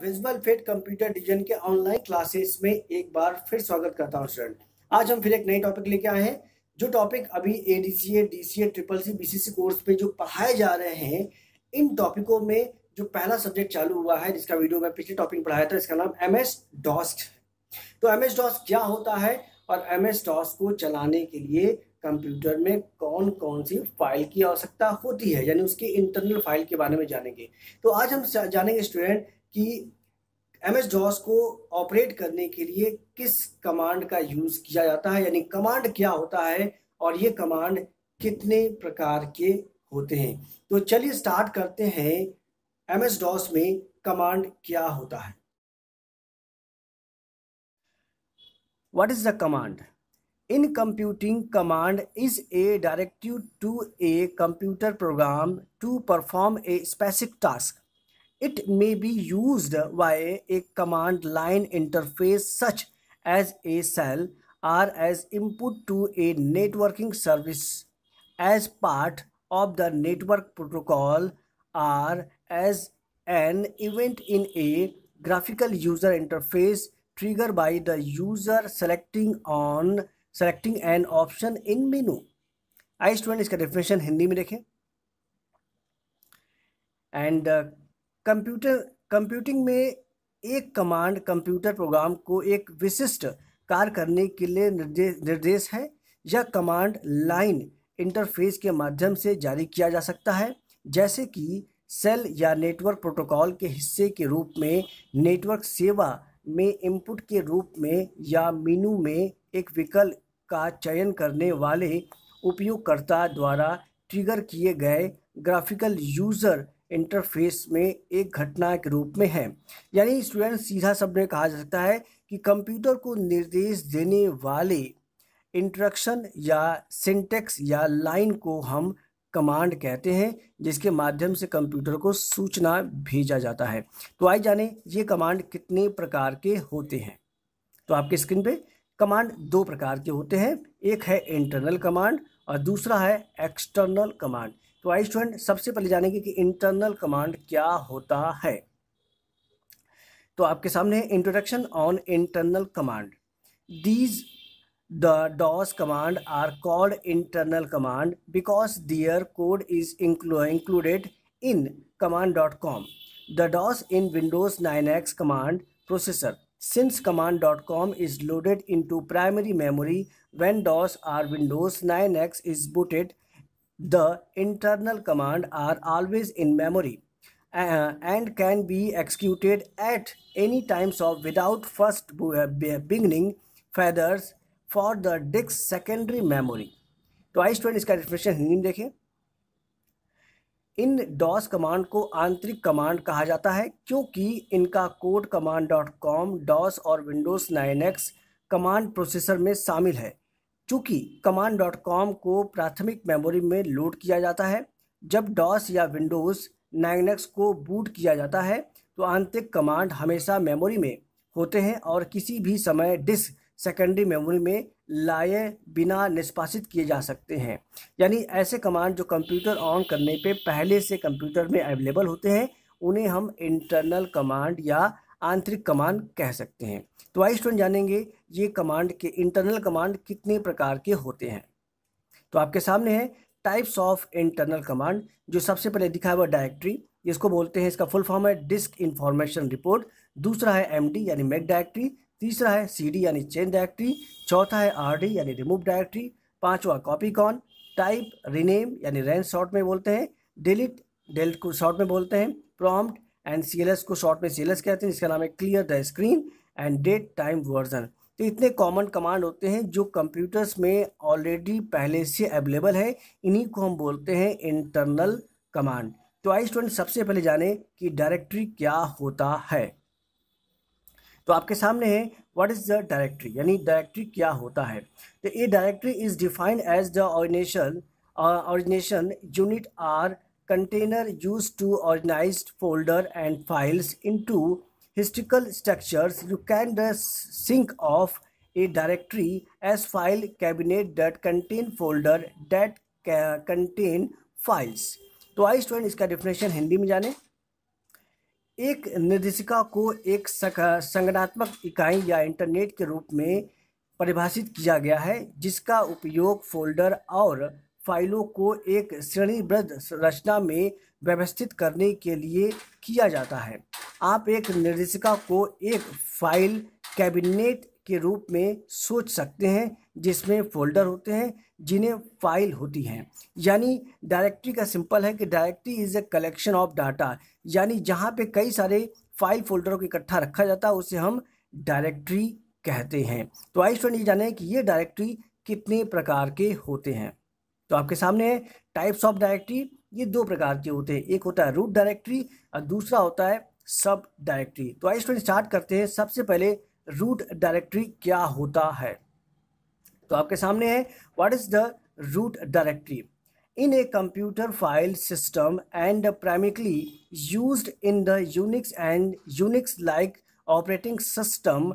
Visual fit computer design के online classes में एक बार फिर स्वागत करता हूं स्टूडेंट आज हम फिर एक नए टॉपिक लेके आए हैं जो टॉपिक अभी A D C A D C A triple C B C course पे जो पढ़ाए जा रहे हैं इन टॉपिकों में जो पहला सब्जेक्ट चालू हुआ है जिसका वीडियो में पिछले टॉपिक पढ़ाया था इसका नाम एम एस डॉस्ट तो एम एस डॉस्ट क्या होता है और एम एस डॉस्ट को चलाने के लिए कंप्यूटर में कौन कौन सी फाइल की आवश्यकता होती है यानी उसकी इंटरनल फाइल के बारे में जानेंगे तो आज हम जानेंगे स्टूडेंट कि एम एस डॉस को ऑपरेट करने के लिए किस कमांड का यूज किया जाता है यानी कमांड क्या होता है और ये कमांड कितने प्रकार के होते हैं तो चलिए स्टार्ट करते हैं एम एस डॉस में कमांड क्या होता है what is the command in computing command is a directive to a computer program to perform a specific task It may be used via a command line interface such as a cell or as input to a networking service as part of the network protocol or as an event in a graphical user interface triggered by the user selecting on selecting an option in menu student, student इसका definition Hindi में देखें and computer computing में एक command computer program को एक विशिष्ट कार्य करने के लिए निर्देश निर्देश है यह कमांड लाइन इंटरफेस के माध्यम से जारी किया जा सकता है जैसे कि सेल या नेटवर्क प्रोटोकॉल के हिस्से के रूप में नेटवर्क सेवा में इनपुट के रूप में या मीनू में एक विकल्प का चयन करने वाले उपयोगकर्ता द्वारा ट्रिगर किए गए ग्राफिकल यूज़र इंटरफेस में एक घटना के रूप में है यानी स्टूडेंट सीधा शब्द में कहा जा सकता है कि कंप्यूटर को निर्देश देने वाले इंट्रक्शन या सिंटेक्स या लाइन को हम कमांड कहते हैं जिसके माध्यम से कंप्यूटर को सूचना भेजा जाता है तो आइए जाने ये कमांड कितने प्रकार के होते हैं तो आपके स्क्रीन पे कमांड दो प्रकार के होते हैं एक है इंटरनल कमांड और दूसरा है एक्सटर्नल कमांड तो आई स्टूडेंट सबसे पहले जानेंगे कि इंटरनल कमांड क्या होता है तो आपके सामने introduction on internal command these the DOS command are called internal command because their code is included in command dot com the DOS in Windows nine X command processor since command dot com is loaded into primary memory when DOS or Windows nine X is booted The internal commands are always in memory uh, and can be executed at any time so without first beginning feathers for the disk secondary memory. तो आई student इसका definition Hindi में देखें इन DOS command को आंतरिक command कहा जाता है क्योंकि इनका code command dot com DOS और Windows nine X command processor में शामिल है चूँकि कमांड डॉट कॉम को प्राथमिक मेमोरी में लोड किया जाता है जब डॉस या विंडोज़ नाइनक्स को बूट किया जाता है तो आंतरिक कमांड हमेशा मेमोरी में होते हैं और किसी भी समय डिस्क सेकेंडरी मेमोरी में लाए बिना निष्पादित किए जा सकते हैं यानी ऐसे कमांड जो कंप्यूटर ऑन करने पे पहले से कंप्यूटर में अवेलेबल होते हैं उन्हें हम इंटरनल कमांड या आंतरिक कमांड कह सकते हैं तो आई स्टूडेंट जानेंगे ये कमांड के इंटरनल कमांड कितने प्रकार के होते हैं तो आपके सामने है टाइप्स ऑफ इंटरनल कमांड जो सबसे पहले दिखा हुआ डायरेक्ट्री जिसको बोलते हैं इसका फुल फॉर्म है डिस्क इंफॉर्मेशन रिपोर्ट दूसरा है एम यानी मेक डायरेक्ट्री तीसरा है सी यानी चेन डायरेक्ट्री चौथा है आर यानी रिमूव डायरेक्ट्री पाँचवा कॉपी कॉन टाइप रिनेम यानी रैन शॉर्ट में बोलते हैं डिलीट डेल्ट को शॉर्ट में बोलते हैं प्रॉम्प्ट एंड सी को शॉर्ट में सी कहते हैं जिसका नाम है clear the screen and date time version तो इतने कॉमन कमांड होते हैं जो कंप्यूटर्स में ऑलरेडी पहले से अवेलेबल है इन्हीं को हम बोलते हैं इंटरनल कमांड तो आई स्टूडेंट सबसे पहले जाने कि डायरेक्टरी क्या होता है तो आपके सामने है व्हाट इज़ द डायरेक्टरी यानी डायरेक्टरी क्या होता है तो ये directory is defined as the organisation organisation unit or container used to organize folder and files into historical structures. You can just think of a directory as file cabinet that contain folder that contain files. तो आई student इसका definition Hindi में जाने एक निर्देशिका को एक संगठनात्मक इकाई या इंटरनेट के रूप में परिभाषित किया गया है जिसका उपयोग फोल्डर और फाइलों को एक श्रेणीबद्ध रचना में व्यवस्थित करने के लिए किया जाता है आप एक निर्देशिका को एक फाइल कैबिनेट के रूप में सोच सकते हैं जिसमें फोल्डर होते हैं जिन्हें फाइल होती हैं यानी डायरेक्टरी का सिंपल है कि directory is a collection of data यानी जहाँ पे कई सारे फाइल फोल्डरों को इकट्ठा रखा जाता है उसे हम डायरेक्टरी कहते हैं तो आई स्टूडेंट ये जाने कि ये डायरेक्टरी कितने प्रकार के होते हैं तो आपके सामने टाइप्स ऑफ डायरेक्ट्री ये दो प्रकार के होते हैं एक होता है रूट डायरेक्ट्री और दूसरा होता है सब डायरेक्ट्री तो आई स्टूडेंट स्टार्ट करते हैं सबसे पहले रूट डायरेक्ट्री क्या होता है तो आपके सामने है what is the root directory in a computer file system and primarily used in the Unix and Unix like operating system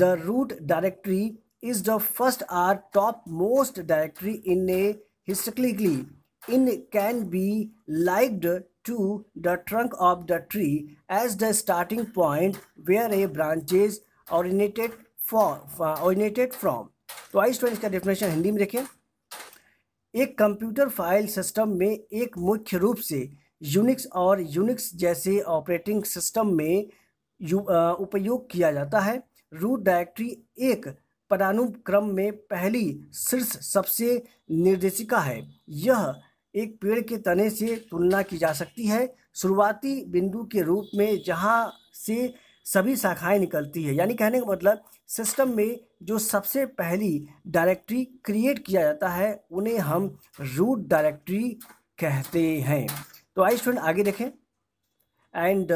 the root directory is the first or topmost directory in a historically in can be likened to the trunk of the tree as the starting point where a branches originated for originated from तो आई student इसका definition Hindi में देखें एक computer file system में एक मुख्य रूप से यूनिक्स और यूनिक्स जैसे ऑपरेटिंग सिस्टम में उपयोग किया जाता है रूट डायरेक्टरी एक पदानुक्रम में पहली शीर्ष सबसे निर्देशिका है यह एक पेड़ के तने से तुलना की जा सकती है शुरुआती बिंदु के रूप में जहाँ से सभी शाखाएं निकलती है यानी कहने का मतलब सिस्टम में जो सबसे पहली डायरेक्टरी क्रिएट किया जाता है उन्हें हम रूट डायरेक्टरी कहते हैं तो आई स्टूडेंट आगे देखें and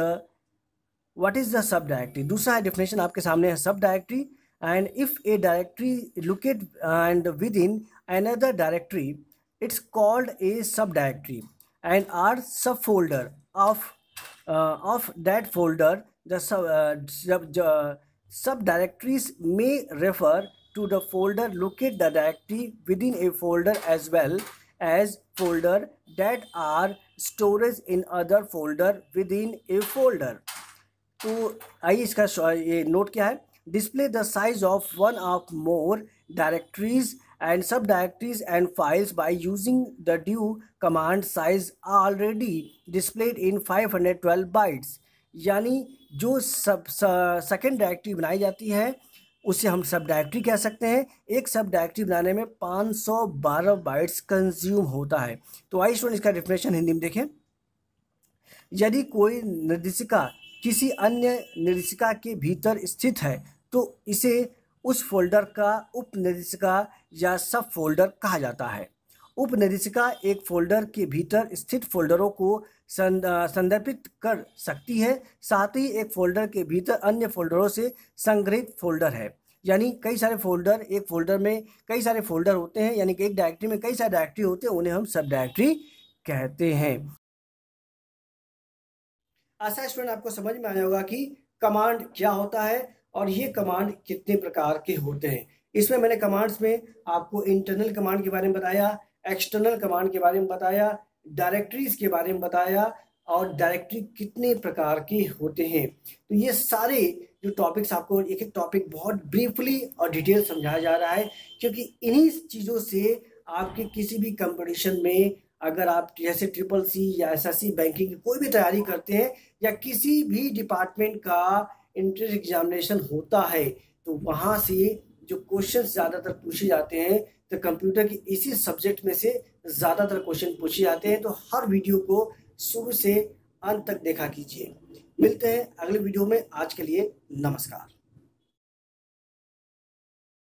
what is the sub directory दूसरा डेफिनेशन आपके सामने है sub directory and if a directory locate and within another directory it's called a subdirectory and our subfolder of uh, of that folder the sub, uh, sub uh, subdirectories may refer to the folder locate the directory within a folder as well as folder that are storage in other folder within a folder to आइए इसका ये note क्या है display the size of one or more directories and subdirectories and files by using the due command size already displayed in 512 bytes यानी जो सब second directory बनाई जाती है उसे हम सब डायरेक्टरी कह सकते हैं एक सब डायरेक्टरी बनाने में 512 बाइट्स कंज्यूम होता है तो आई स्टूडेंट इसका डिफिनेशन हिंदी में देखें यदि कोई निर्देशिका किसी अन्य निर्देशिका के भीतर स्थित है तो इसे उस फोल्डर का उपनिर्देशिका या सब फोल्डर कहा जाता है निर्देशिका एक फोल्डर के भीतर स्थित फोल्डरों को संदर्भित कर सकती है साथ ही एक फोल्डर के भीतर अन्य फोल्डरों से संग्रहित फोल्डर है यानी कई सारे फोल्डर एक फोल्डर में कई सारे फोल्डर होते हैं यानी कि एक डायरेक्टरी में कई सारे डायरेक्टरी होते हैं उन्हें हम सब डायरेक्टरी कहते हैं आशा स्टूडेंट आपको समझ में आया होगा कि कमांड क्या होता है और ये कमांड कितने प्रकार के होते हैं इसमें मैंने कमांड्स में आपको इंटरनल कमांड के बारे में बताया एक्सटर्नल कमांड के बारे में बताया डायरेक्टरीज के बारे में बताया और डायरेक्टरी कितने प्रकार के होते हैं तो ये सारे जो टॉपिक्स आपको एक एक टॉपिक बहुत ब्रीफली और डिटेल समझाया जा रहा है क्योंकि इन्हीं चीज़ों से आपके किसी भी कंपटीशन में अगर आप जैसे ट्रिपल सी या एस एस सी बैंकिंग की कोई भी तैयारी करते हैं या किसी भी डिपार्टमेंट का इंट्रेंस एग्जामिनेशन होता है तो वहाँ से जो क्वेश्चन ज़्यादातर पूछे जाते हैं तो कंप्यूटर के इसी सब्जेक्ट में से ज़्यादातर क्वेश्चन पूछे जाते हैं तो हर वीडियो को शुरू से अंत तक देखा कीजिए मिलते हैं अगले वीडियो में आज के लिए नमस्कार